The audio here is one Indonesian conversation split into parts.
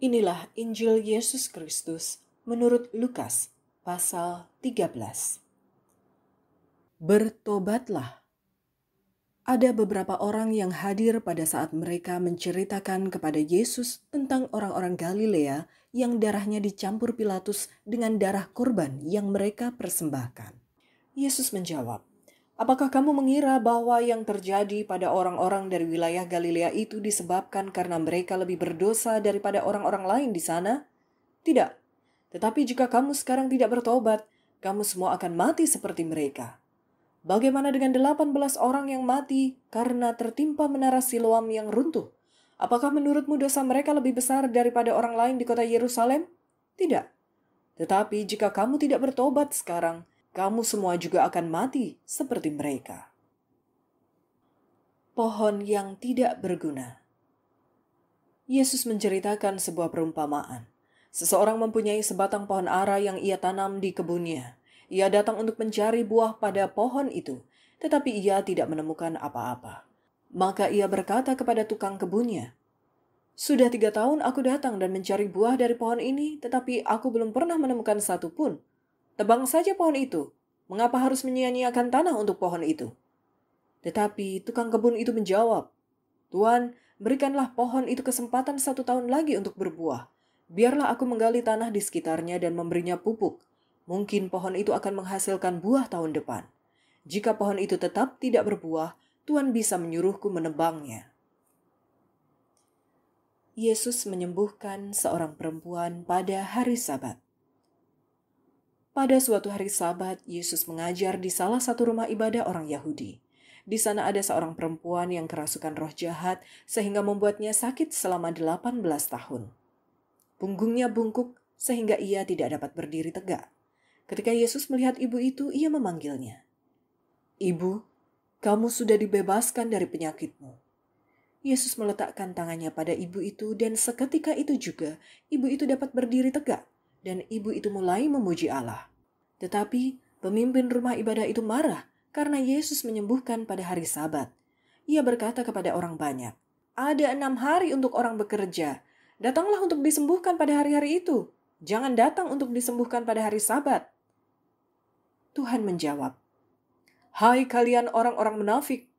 Inilah Injil Yesus Kristus menurut Lukas pasal 13. Bertobatlah. Ada beberapa orang yang hadir pada saat mereka menceritakan kepada Yesus tentang orang-orang Galilea yang darahnya dicampur Pilatus dengan darah korban yang mereka persembahkan. Yesus menjawab, Apakah kamu mengira bahwa yang terjadi pada orang-orang dari wilayah Galilea itu disebabkan karena mereka lebih berdosa daripada orang-orang lain di sana? Tidak. Tetapi jika kamu sekarang tidak bertobat, kamu semua akan mati seperti mereka. Bagaimana dengan 18 orang yang mati karena tertimpa menara Siloam yang runtuh? Apakah menurutmu dosa mereka lebih besar daripada orang lain di kota Yerusalem? Tidak. Tetapi jika kamu tidak bertobat sekarang, kamu semua juga akan mati seperti mereka. Pohon yang tidak berguna. Yesus menceritakan sebuah perumpamaan. Seseorang mempunyai sebatang pohon ara yang ia tanam di kebunnya. Ia datang untuk mencari buah pada pohon itu, tetapi ia tidak menemukan apa-apa. Maka ia berkata kepada tukang kebunnya, "Sudah tiga tahun aku datang dan mencari buah dari pohon ini, tetapi aku belum pernah menemukan satu pun. Tebang saja pohon itu. Mengapa harus menyia-nyiakan tanah untuk pohon itu? Tetapi tukang kebun itu menjawab, Tuan, berikanlah pohon itu kesempatan satu tahun lagi untuk berbuah. Biarlah aku menggali tanah di sekitarnya dan memberinya pupuk. Mungkin pohon itu akan menghasilkan buah tahun depan. Jika pohon itu tetap tidak berbuah, Tuhan bisa menyuruhku menebangnya. Yesus menyembuhkan seorang perempuan pada hari Sabat. Pada suatu hari Sabat, Yesus mengajar di salah satu rumah ibadah orang Yahudi. Di sana ada seorang perempuan yang kerasukan roh jahat sehingga membuatnya sakit selama 18 tahun. Punggungnya bungkuk sehingga ia tidak dapat berdiri tegak. Ketika Yesus melihat ibu itu, ia memanggilnya. Ibu, kamu sudah dibebaskan dari penyakitmu. Yesus meletakkan tangannya pada ibu itu dan seketika itu juga ibu itu dapat berdiri tegak dan ibu itu mulai memuji Allah. Tetapi pemimpin rumah ibadah itu marah karena Yesus menyembuhkan pada hari Sabat. Ia berkata kepada orang banyak, "Ada enam hari untuk orang bekerja. Datanglah untuk disembuhkan pada hari-hari itu. Jangan datang untuk disembuhkan pada hari Sabat." Tuhan menjawab, "Hai kalian orang-orang munafik,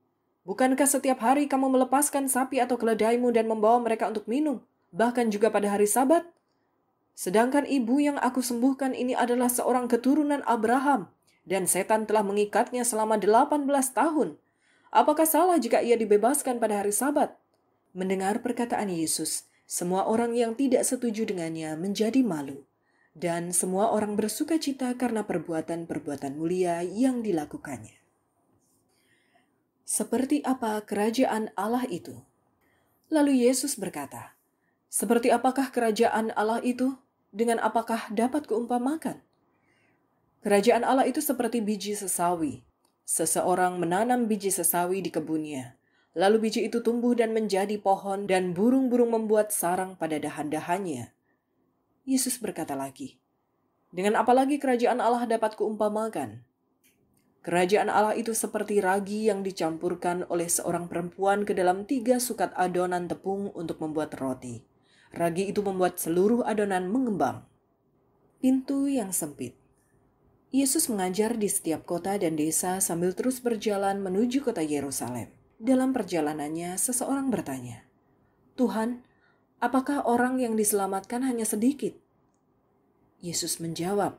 bukankah setiap hari kamu melepaskan sapi atau keledaimu dan membawa mereka untuk minum, bahkan juga pada hari Sabat? Sedangkan ibu yang aku sembuhkan ini adalah seorang keturunan Abraham, dan setan telah mengikatnya selama 18 tahun. Apakah salah jika ia dibebaskan pada hari sabat? Mendengar perkataan Yesus, semua orang yang tidak setuju dengannya menjadi malu. Dan semua orang bersuka cita karena perbuatan-perbuatan mulia yang dilakukannya. Seperti apa kerajaan Allah itu? Lalu Yesus berkata, seperti apakah kerajaan Allah itu? Dengan apakah dapat kuumpamakan? Kerajaan Allah itu seperti biji sesawi. Seseorang menanam biji sesawi di kebunnya. Lalu biji itu tumbuh dan menjadi pohon dan burung-burung membuat sarang pada dahan-dahannya. Yesus berkata lagi, Dengan apalagi kerajaan Allah dapat kuumpamakan? Kerajaan Allah itu seperti ragi yang dicampurkan oleh seorang perempuan ke dalam tiga sukat adonan tepung untuk membuat roti. Ragi itu membuat seluruh adonan mengembang. Pintu yang sempit. Yesus mengajar di setiap kota dan desa sambil terus berjalan menuju kota Yerusalem. Dalam perjalanannya, seseorang bertanya, "Tuhan, apakah orang yang diselamatkan hanya sedikit?" Yesus menjawab,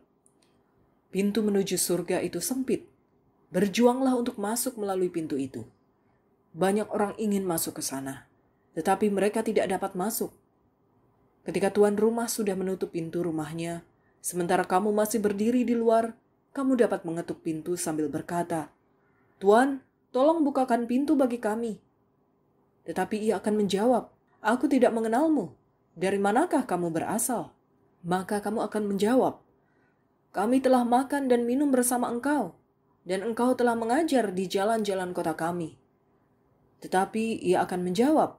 "Pintu menuju surga itu sempit. Berjuanglah untuk masuk melalui pintu itu." Banyak orang ingin masuk ke sana, tetapi mereka tidak dapat masuk Ketika tuan rumah sudah menutup pintu rumahnya, sementara kamu masih berdiri di luar, kamu dapat mengetuk pintu sambil berkata, "Tuan, tolong bukakan pintu bagi kami." Tetapi ia akan menjawab, "Aku tidak mengenalmu. Dari manakah kamu berasal?" Maka kamu akan menjawab, "Kami telah makan dan minum bersama engkau, dan engkau telah mengajar di jalan-jalan kota kami." Tetapi ia akan menjawab,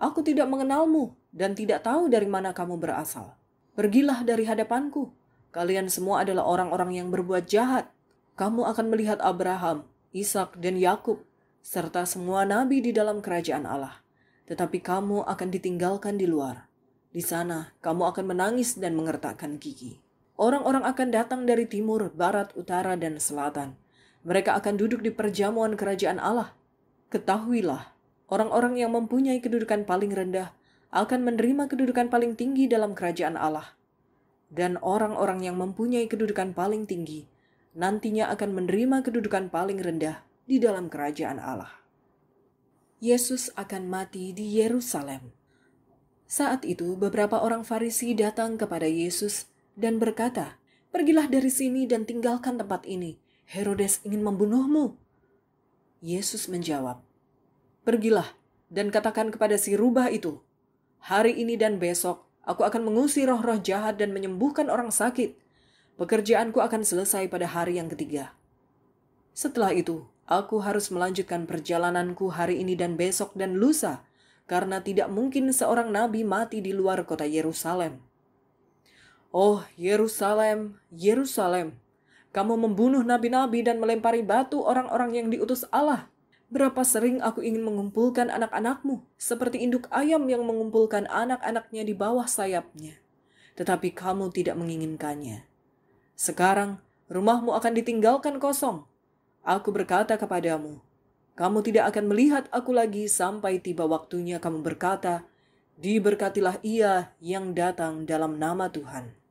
"Aku tidak mengenalmu dan tidak tahu dari mana kamu berasal. Pergilah dari hadapanku. Kalian semua adalah orang-orang yang berbuat jahat. Kamu akan melihat Abraham, Ishak, dan Yakub serta semua nabi di dalam kerajaan Allah. Tetapi kamu akan ditinggalkan di luar. Di sana kamu akan menangis dan mengertakkan gigi. Orang-orang akan datang dari timur, barat, utara, dan selatan. Mereka akan duduk di perjamuan kerajaan Allah. Ketahuilah, orang-orang yang mempunyai kedudukan paling rendah akan menerima kedudukan paling tinggi dalam kerajaan Allah. Dan orang-orang yang mempunyai kedudukan paling tinggi nantinya akan menerima kedudukan paling rendah di dalam kerajaan Allah. Yesus akan mati di Yerusalem. Saat itu, beberapa orang Farisi datang kepada Yesus dan berkata, "Pergilah dari sini dan tinggalkan tempat ini. Herodes ingin membunuhmu." Yesus menjawab, "Pergilah dan katakan kepada si rubah itu, Hari ini dan besok, aku akan mengusir roh-roh jahat dan menyembuhkan orang sakit. Pekerjaanku akan selesai pada hari yang ketiga. Setelah itu, aku harus melanjutkan perjalananku hari ini dan besok dan lusa, karena tidak mungkin seorang nabi mati di luar kota Yerusalem. Oh, Yerusalem, Yerusalem, kamu membunuh nabi-nabi dan melempari batu orang-orang yang diutus Allah. Berapa sering aku ingin mengumpulkan anak-anakmu, seperti induk ayam yang mengumpulkan anak-anaknya di bawah sayapnya. Tetapi kamu tidak menginginkannya. Sekarang, rumahmu akan ditinggalkan kosong. Aku berkata kepadamu, kamu tidak akan melihat aku lagi sampai tiba waktunya kamu berkata, Diberkatilah ia yang datang dalam nama Tuhan.